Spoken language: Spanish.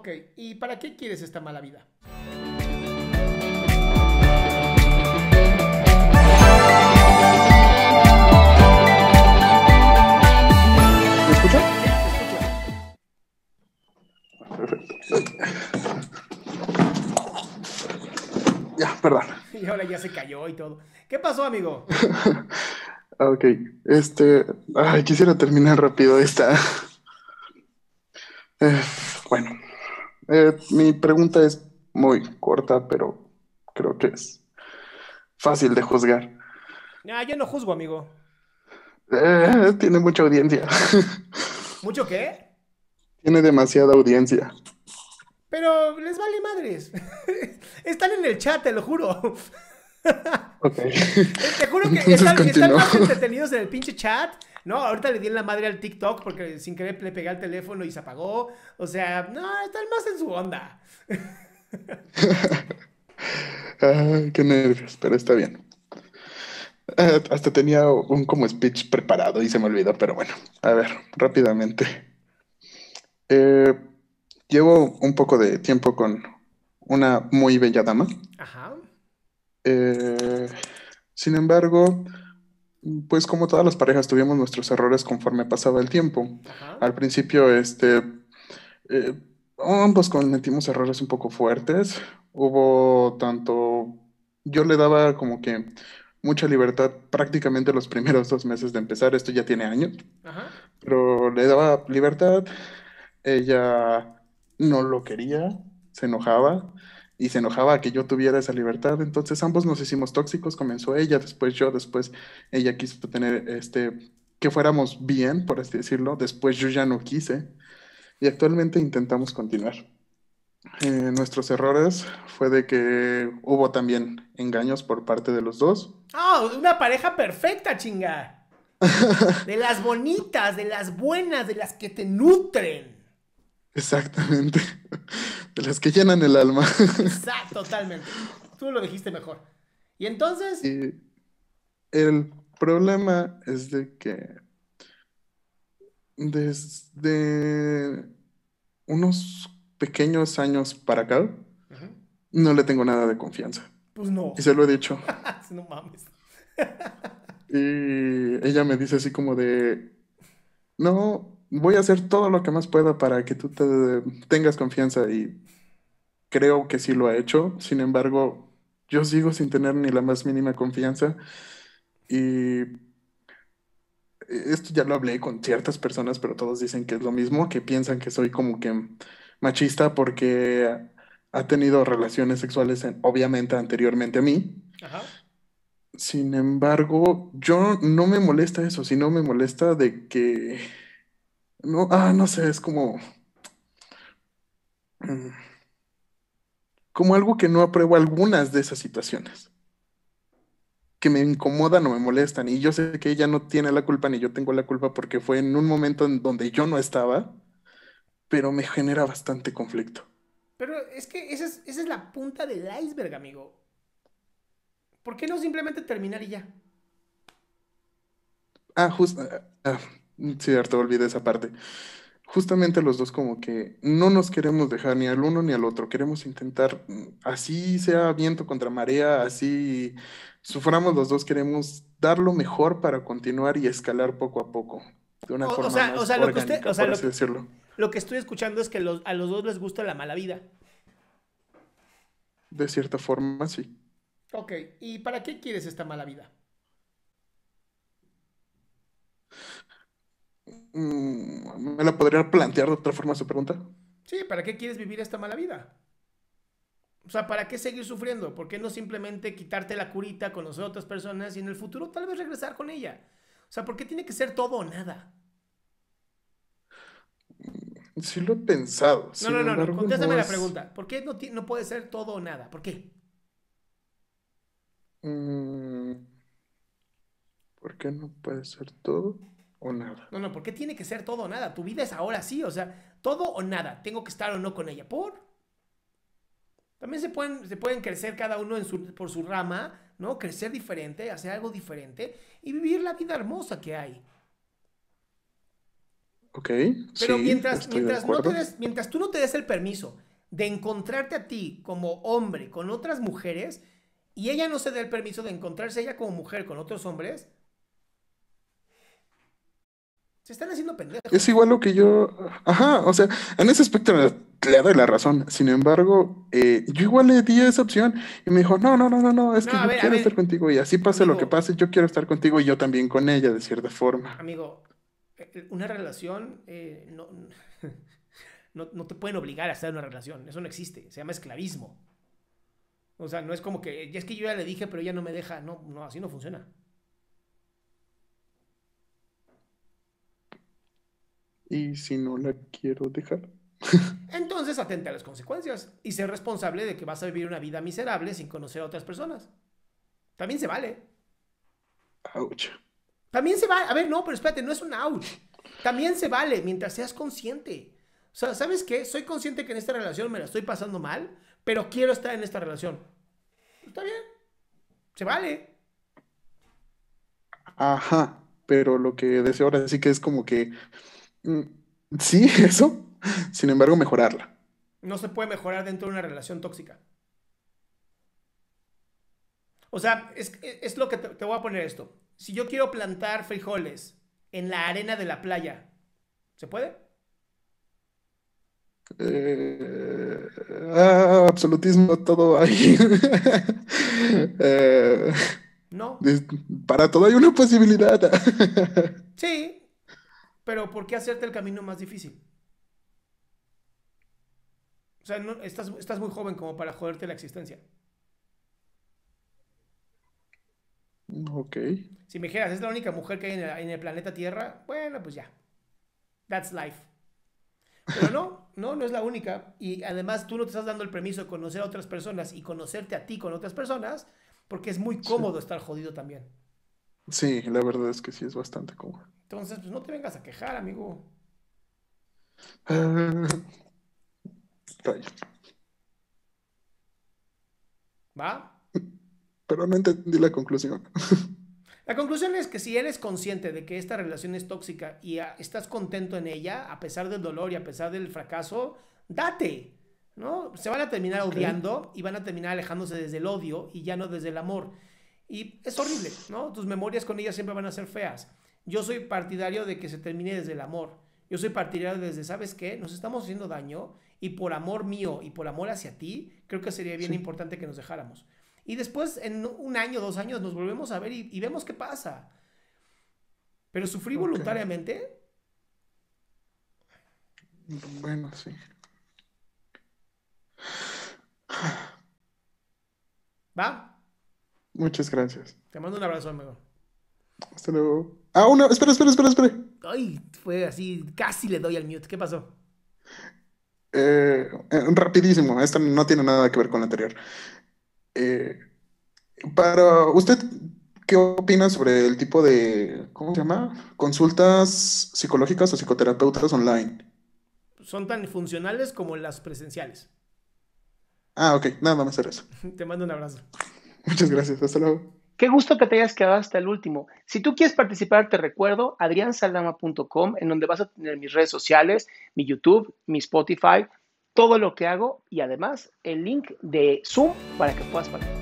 Ok, ¿y para qué quieres esta mala vida? ¿Me Ya, perdón. Y ahora ya se cayó y todo. ¿Qué pasó, amigo? ok, este. Ay, quisiera terminar rápido esta. Eh, bueno, eh, mi pregunta es muy corta, pero creo que es fácil de juzgar. ya ah, yo no juzgo, amigo. Eh, tiene mucha audiencia. ¿Mucho qué? Tiene demasiada audiencia. Pero les vale madres. Están en el chat, te lo juro. Okay. Te juro que están, más entretenidos en el pinche chat no, ahorita le di en la madre al TikTok porque sin querer le pegué al teléfono y se apagó. O sea, no, está más en su onda. qué nervios, pero está bien. Eh, hasta tenía un como speech preparado y se me olvidó, pero bueno, a ver, rápidamente. Eh, llevo un poco de tiempo con una muy bella dama. Ajá. Eh, sin embargo, pues como todas las parejas tuvimos nuestros errores conforme pasaba el tiempo. Al principio, este, eh, ambos cometimos errores un poco fuertes. Hubo tanto, yo le daba como que mucha libertad prácticamente los primeros dos meses de empezar, esto ya tiene años, pero le daba libertad, ella no lo quería, se enojaba y se enojaba que yo tuviera esa libertad. Entonces ambos nos hicimos tóxicos, comenzó ella, después yo, después ella quiso tener este que fuéramos bien, por así decirlo, después yo ya no quise y actualmente intentamos continuar. Eh, nuestros errores fue de que hubo también engaños por parte de los dos. ¡Ah! Oh, una pareja perfecta, chinga. de las bonitas, de las buenas, de las que te nutren. Exactamente las que llenan el alma. Exacto, totalmente. Tú lo dijiste mejor. Y entonces... el problema es de que desde unos pequeños años para acá, no le tengo nada de confianza. Pues no. Y se lo he dicho. no mames. y ella me dice así como de, no, voy a hacer todo lo que más pueda para que tú te tengas confianza y creo que sí lo ha hecho. Sin embargo, yo sigo sin tener ni la más mínima confianza y esto ya lo hablé con ciertas personas, pero todos dicen que es lo mismo, que piensan que soy como que machista porque ha tenido relaciones sexuales obviamente anteriormente a mí. Sin embargo, yo no me molesta eso, sino me molesta de que no, ah, no sé, es como. Mm, como algo que no apruebo algunas de esas situaciones. Que me incomodan o me molestan. Y yo sé que ella no tiene la culpa ni yo tengo la culpa porque fue en un momento en donde yo no estaba, pero me genera bastante conflicto. Pero es que esa es, la punta del iceberg, amigo. ¿Por qué no simplemente terminar y ya? Ah, justo. Ah, ah, Cierto, mm, olvidé esa parte. Justamente los dos como que no nos queremos dejar ni al uno ni al otro, queremos intentar, mm, así sea viento contra marea, así suframos los dos, queremos dar lo mejor para continuar y escalar poco a poco, de una forma sea, más o lo que usted, o estoy escuchando es que a los dos les gusta la mala vida. De cierta forma, sí. Ok, ¿y para qué quieres esta mala vida? Mm, ¿Me la podría plantear de otra forma esa pregunta? Sí, ¿para qué quieres vivir esta mala vida? O sea, ¿para qué seguir sufriendo? ¿Por qué no simplemente quitarte la curita, conocer a otras personas y en el futuro tal vez regresar con ella? O sea, ¿por qué tiene que ser todo o nada? Mm, sí lo he pensado. No, no, no, contéstame la pregunta. ¿Por qué no, no, puede ser todo o nada? ¿Por qué? Mm, ¿Por qué no puede ser todo? o nada. No, no, porque tiene que ser todo o nada. Tu vida es ahora sí, o sea, todo o nada. Tengo que estar o no con ella. ¿Por? También se pueden, se pueden crecer cada uno por su rama, ¿no? Crecer diferente, hacer algo diferente y vivir la vida hermosa que hay. Ok. Pero mientras, mientras, mientras tú no te des el permiso de encontrarte a ti como hombre con otras mujeres y ella no se dé el permiso de encontrarse ella como mujer con otros hombres, se están haciendo pendejos. Es igual lo que yo. Ajá, o sea, en ese aspecto le doy la razón. Sin embargo, eh, yo igual le di esa opción y me dijo, no, no, no, no, no, es que yo quiero estar contigo y así pase lo que pase, yo quiero estar contigo y yo también con ella, de cierta forma. Amigo, eh, eh, una relación no, te pueden obligar a estar en una relación, eso no existe, se llama esclavismo. O sea, no es como que, ya es que yo ya le dije, pero ella no me deja, no, no, así no funciona. ¿Y si no la quiero dejar? Entonces atente a las consecuencias y ser responsable de que vas a vivir una vida miserable sin conocer a otras personas. También se vale. Ouch. También se vale. A ver, no, pero espérate, no es un ouch. También se vale mientras seas consciente. O sea, ¿sabes qué? Soy consciente que en esta relación me la estoy pasando mal, pero quiero estar en esta relación. Está bien. Se vale. Ajá, pero lo que deseo ahora sí que es como que Mm, sí, eso. Sin embargo, mejorarla. No se puede mejorar dentro de una relación tóxica. O sea, es, lo que te, voy a poner esto. Si yo quiero plantar frijoles en la arena de la playa, ¿se puede? Eh, ah, absolutismo, todo ahí. Eh, no. Para todo hay una posibilidad. sí, pero ¿por qué hacerte el camino más difícil? O sea, estás, estás muy joven como para joderte la existencia. Ok. Si me dijeras, es la única mujer que hay en el, planeta Tierra, bueno, pues ya. That's life. Pero no, no, no es la única. Y además tú no te estás dando el permiso de conocer a otras personas y conocerte a ti con otras personas, porque es muy cómodo estar jodido también. Sí, la verdad es que sí es bastante cómodo. Entonces, pues no te vengas a quejar, amigo. Ah, ¿Va? Pero no entendí la conclusión. La conclusión es que si eres consciente de que esta relación es tóxica y ah, estás contento en ella, a pesar del dolor y a pesar del fracaso, date, ¿no? Se van a terminar odiando y van a terminar alejándose desde el odio y ya no desde el amor. Y es horrible, ¿no? Tus memorias con ella siempre van a ser feas. Yo soy partidario de que se termine desde el amor. Yo soy partidario desde, ¿sabes qué? Nos estamos haciendo daño y por amor mío y por amor hacia ti, creo que sería bien importante que nos dejáramos. Y después, en un año, dos años, nos volvemos a ver y, vemos qué pasa. Pero sufrí voluntariamente. Bueno, sí. ¿Va? Muchas gracias. Te mando un abrazo, amigo. Hasta luego. Ah, una, espera, espera, espera, espera. Ay, fue así, casi le doy al mute. ¿Qué pasó? Eh, eh, rapidísimo, esta no tiene nada que ver con la anterior. Eh, para usted, ¿qué opina sobre el tipo de, ¿cómo se llama? Consultas psicológicas o psicoterapeutas online. Son tan funcionales como las presenciales. Ah, ok, nada más hacer eso. Te mando un abrazo. Muchas gracias, hasta luego. Qué gusto que te hayas quedado hasta el último. Si tú quieres participar, te recuerdo adriansaldama.com, en donde vas a tener mis redes sociales, mi YouTube, mi Spotify, todo lo que hago y además el link de Zoom para que puedas participar.